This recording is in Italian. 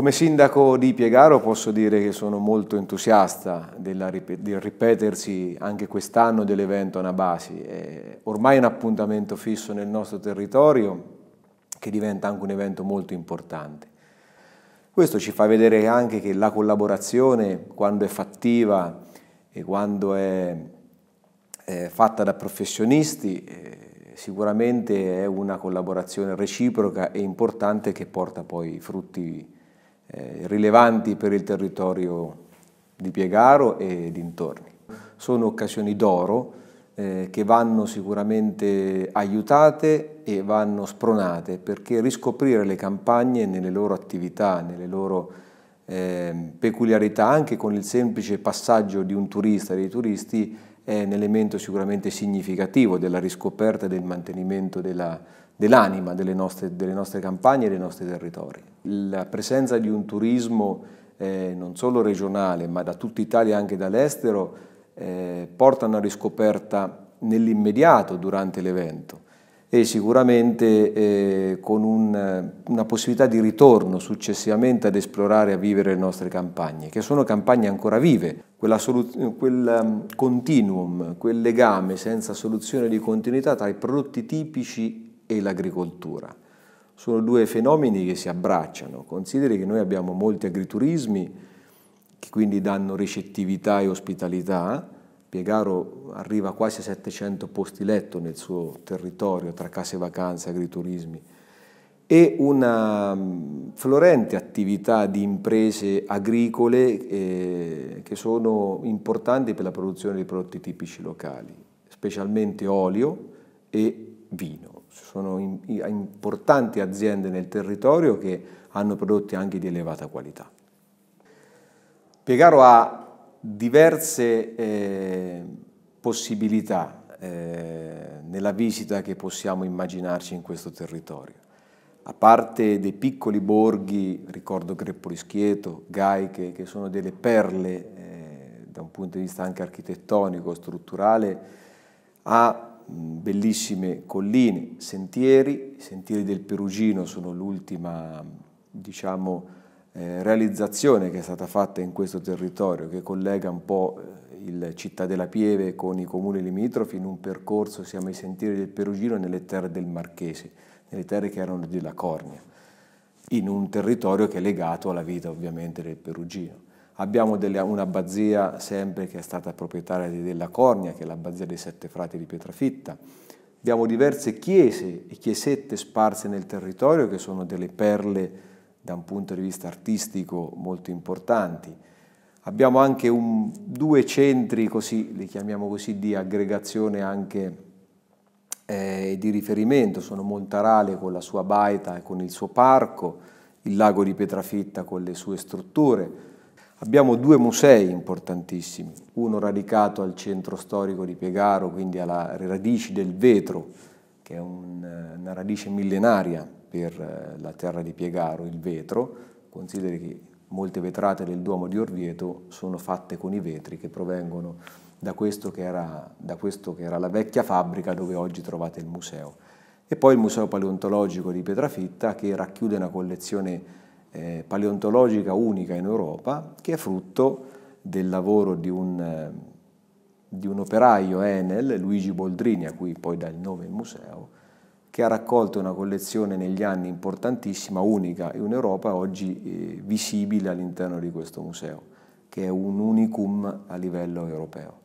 Come sindaco di Piegaro posso dire che sono molto entusiasta della, del ripetersi anche quest'anno dell'evento Anabasi. È ormai un appuntamento fisso nel nostro territorio che diventa anche un evento molto importante. Questo ci fa vedere anche che la collaborazione, quando è fattiva e quando è, è fatta da professionisti, eh, sicuramente è una collaborazione reciproca e importante che porta poi frutti eh, rilevanti per il territorio di Piegaro e dintorni. Sono occasioni d'oro eh, che vanno sicuramente aiutate e vanno spronate perché riscoprire le campagne nelle loro attività, nelle loro eh, peculiarità, anche con il semplice passaggio di un turista, dei turisti, è un elemento sicuramente significativo della riscoperta e del mantenimento dell'anima delle, nostre, delle nostre campagne e dei nostri territori. La presenza di un turismo eh, non solo regionale ma da tutta Italia e anche dall'estero eh, porta a una riscoperta nell'immediato durante l'evento e sicuramente eh, con un, una possibilità di ritorno successivamente ad esplorare e a vivere le nostre campagne, che sono campagne ancora vive, quel um, continuum, quel legame senza soluzione di continuità tra i prodotti tipici e l'agricoltura. Sono due fenomeni che si abbracciano, consideri che noi abbiamo molti agriturismi che quindi danno ricettività e ospitalità, Piegaro arriva quasi a 700 posti letto nel suo territorio tra case vacanze, agriturismi e una mm, florente attività di imprese agricole eh, che sono importanti per la produzione di prodotti tipici locali, specialmente olio e vino. sono importanti aziende nel territorio che hanno prodotti anche di elevata qualità. Piegaro ha diverse eh, possibilità eh, nella visita che possiamo immaginarci in questo territorio. A parte dei piccoli borghi, ricordo Greppoli Schieto, Gaiche, che sono delle perle eh, da un punto di vista anche architettonico, strutturale, a bellissime colline, sentieri, i sentieri del Perugino sono l'ultima, diciamo, eh, realizzazione che è stata fatta in questo territorio, che collega un po' eh, il Città della Pieve con i comuni limitrofi in un percorso, siamo ai sentieri del Perugino nelle terre del Marchese, nelle terre che erano di La Cornia, in un territorio che è legato alla vita ovviamente del Perugino. Abbiamo un'abbazia sempre che è stata proprietaria di della Cornia, che è l'abbazia dei Sette Frati di Pietrafitta. Abbiamo diverse chiese e chiesette sparse nel territorio che sono delle perle da un punto di vista artistico molto importanti. Abbiamo anche un, due centri, così, li chiamiamo così, di aggregazione anche eh, di riferimento, sono Montarale con la sua baita e con il suo parco, il lago di Pietrafitta con le sue strutture. Abbiamo due musei importantissimi, uno radicato al centro storico di Piegaro, quindi alle radici del vetro, che è un, una radice millenaria per eh, la terra di Piegaro, il vetro. Consideri che molte vetrate del Duomo di Orvieto sono fatte con i vetri che provengono da questo che era, questo che era la vecchia fabbrica dove oggi trovate il museo. E poi il Museo Paleontologico di Pietrafitta che racchiude una collezione eh, paleontologica unica in Europa che è frutto del lavoro di un eh, di un operaio Enel, Luigi Boldrini, a cui poi dà il nome il museo, che ha raccolto una collezione negli anni importantissima, unica in Europa, oggi eh, visibile all'interno di questo museo, che è un unicum a livello europeo.